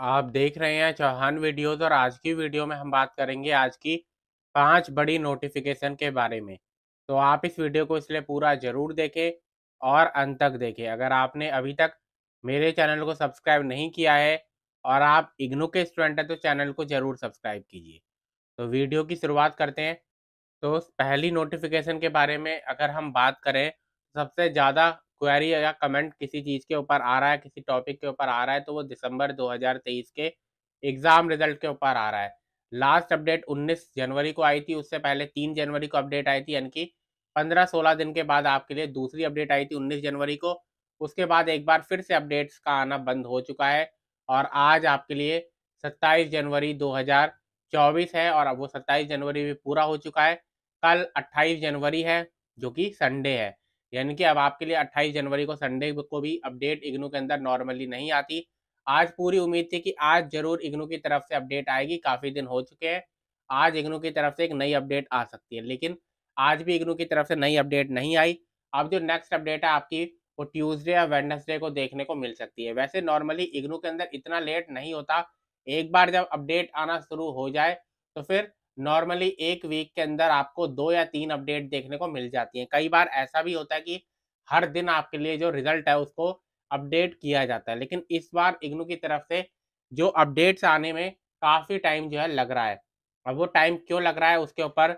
आप देख रहे हैं चौहान वीडियोस और आज की वीडियो में हम बात करेंगे आज की पांच बड़ी नोटिफिकेशन के बारे में तो आप इस वीडियो को इसलिए पूरा ज़रूर देखें और अंत तक देखें अगर आपने अभी तक मेरे चैनल को सब्सक्राइब नहीं किया है और आप इग्नू के स्टूडेंट हैं तो चैनल को ज़रूर सब्सक्राइब कीजिए तो वीडियो की शुरुआत करते हैं तो पहली नोटिफिकेशन के बारे में अगर हम बात करें सबसे ज़्यादा क्वेरी या कमेंट किसी चीज़ के ऊपर आ रहा है किसी टॉपिक के ऊपर आ रहा है तो वो दिसंबर 2023 के एग्ज़ाम रिजल्ट के ऊपर आ रहा है लास्ट अपडेट 19 जनवरी को आई थी उससे पहले 3 जनवरी को अपडेट आई थी यानी कि 15-16 दिन के बाद आपके लिए दूसरी अपडेट आई थी 19 जनवरी को उसके बाद एक बार फिर से अपडेट्स का आना बंद हो चुका है और आज आपके लिए सत्ताईस जनवरी दो है और अब वो सत्ताईस जनवरी भी पूरा हो चुका है कल अट्ठाईस जनवरी है जो कि संडे है यानी कि अब आपके लिए 28 जनवरी को संडे को भी अपडेट इग्नू के अंदर नॉर्मली नहीं आती आज पूरी उम्मीद थी कि आज जरूर इग्नू की तरफ से अपडेट आएगी काफ़ी दिन हो चुके हैं आज इग्नू की तरफ से एक नई अपडेट आ सकती है लेकिन आज भी इग्नू की तरफ से नई अपडेट नहीं आई अब जो नेक्स्ट अपडेट है आपकी वो ट्यूसडे या वेडनेसडे को देखने को मिल सकती है वैसे नॉर्मली इग्नू के अंदर इतना लेट नहीं होता एक बार जब अपडेट आना शुरू हो जाए तो फिर नॉर्मली एक वीक के अंदर आपको दो या तीन अपडेट देखने को मिल जाती है कई बार ऐसा भी होता है कि हर दिन आपके लिए जो रिजल्ट है उसको अपडेट किया जाता है लेकिन इस बार इग्नू की तरफ से जो अपडेट्स आने में काफ़ी टाइम जो है लग रहा है अब वो टाइम क्यों लग रहा है उसके ऊपर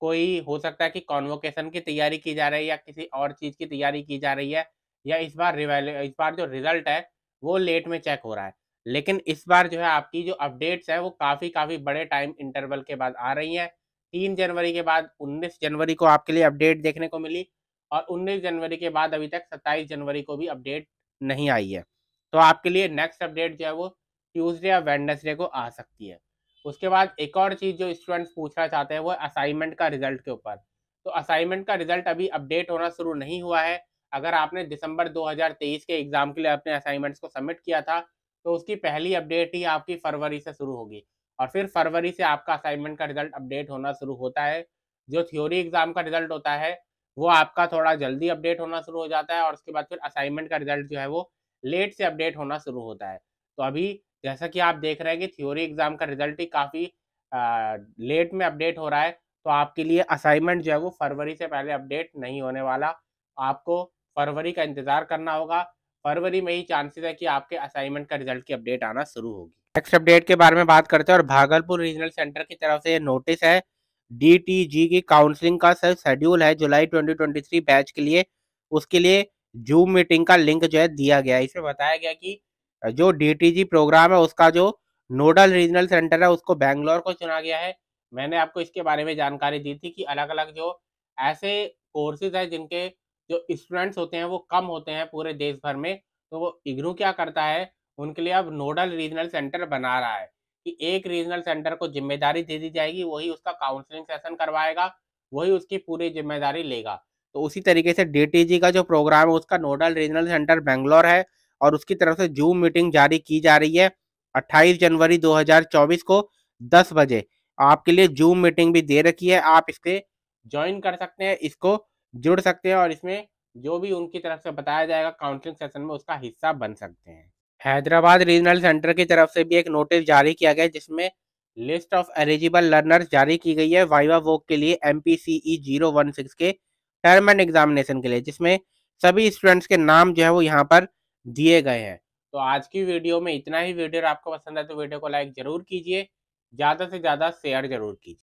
कोई हो सकता है कि कॉन्वोकेशन की तैयारी की जा रही है या किसी और चीज़ की तैयारी की जा रही है या इस बार रिवैल्यू इस बार जो रिजल्ट है वो लेट में चेक हो रहा है लेकिन इस बार जो है आपकी जो अपडेट्स है वो काफ़ी काफ़ी बड़े टाइम इंटरवल के बाद आ रही है तीन जनवरी के बाद उन्नीस जनवरी को आपके लिए अपडेट देखने को मिली और उन्नीस जनवरी के बाद अभी तक सत्ताईस जनवरी को भी अपडेट नहीं आई है तो आपके लिए नेक्स्ट अपडेट जो है वो ट्यूजडे या वेंडसडे को आ सकती है उसके बाद एक और चीज़ जो स्टूडेंट्स पूछना चाहते हैं वो असाइनमेंट का रिजल्ट के ऊपर तो असाइनमेंट का रिजल्ट अभी अपडेट होना शुरू नहीं हुआ है अगर आपने दिसंबर 2023 के एग्ज़ाम के लिए अपने असाइनमेंट्स को सबमिट किया था तो उसकी पहली अपडेट ही आपकी फरवरी से शुरू होगी और फिर फरवरी से आपका असाइनमेंट का रिजल्ट अपडेट होना शुरू होता है जो थ्योरी एग्जाम का रिजल्ट होता है वो आपका थोड़ा जल्दी अपडेट होना शुरू हो जाता है और उसके बाद फिर असाइनमेंट का रिजल्ट जो है वो लेट से अपडेट होना शुरू होता है तो अभी जैसा कि आप देख रहे हैं कि थ्योरी एग्जाम का रिजल्ट ही काफ़ी लेट में अपडेट हो रहा है तो आपके लिए असाइनमेंट जो है वो फरवरी से पहले अपडेट नहीं होने वाला आपको फरवरी का इंतज़ार करना होगा फरवरी में ही चांसेस है कि आपके असाइनमेंट का रिजल्ट की अपडेट आना शुरू होगी नेक्स्ट अपडेट के बारे में बात करते हैं और भागलपुर रीजनल सेंटर की तरफ से ये नोटिस है डीटीजी की काउंसलिंग का शेड्यूल है जुलाई 2023 बैच के लिए उसके लिए जूम मीटिंग का लिंक जो है दिया गया है इसमें बताया गया कि जो डीटीजी प्रोग्राम है उसका जो नोडल रीजनल सेंटर है उसको बैंगलोर को चुना गया है मैंने आपको इसके बारे में जानकारी दी थी कि अलग अलग जो ऐसे कोर्सेज है जिनके जो स्टूडेंट्स होते हैं वो कम होते हैं पूरे देश भर में तो वो इग्नू क्या करता है उनके लिए अब नोडल रीजनल सेंटर बना रहा है कि एक रीजनल सेंटर को जिम्मेदारी दे दी जाएगी वही उसका काउंसलिंग सेशन करवाएगा वही उसकी पूरी जिम्मेदारी लेगा तो उसी तरीके से डी का जो प्रोग्राम है उसका नोडल रीजनल सेंटर बेंगलोर है और उसकी तरफ से जूम मीटिंग जारी की जा रही है 28 जनवरी 2024 को 10 बजे आपके लिए जूम मीटिंग भी दे रखी है आप इसके ज्वाइन कर सकते हैं इसको जुड़ सकते हैं और इसमें जो भी उनकी तरफ से बताया जाएगा काउंसलिंग सेशन में उसका हिस्सा बन सकते हैं हैदराबाद रीजनल सेंटर की तरफ से भी एक नोटिस जारी किया गया जिसमें लिस्ट ऑफ एलिजिबल लर्नर्स जारी की गई है वाइवा वोक के लिए M P C E zero one six के टर्म एंड एग्जामिनेशन के लिए जिसमें सभी स्टूडेंट्स के नाम जो है वो यहाँ पर दिए गए हैं तो आज की वीडियो में इतना ही वीडियो आपको पसंद है तो वीडियो को लाइक जरूर कीजिए ज़्यादा से ज़्यादा शेयर जरूर कीजिए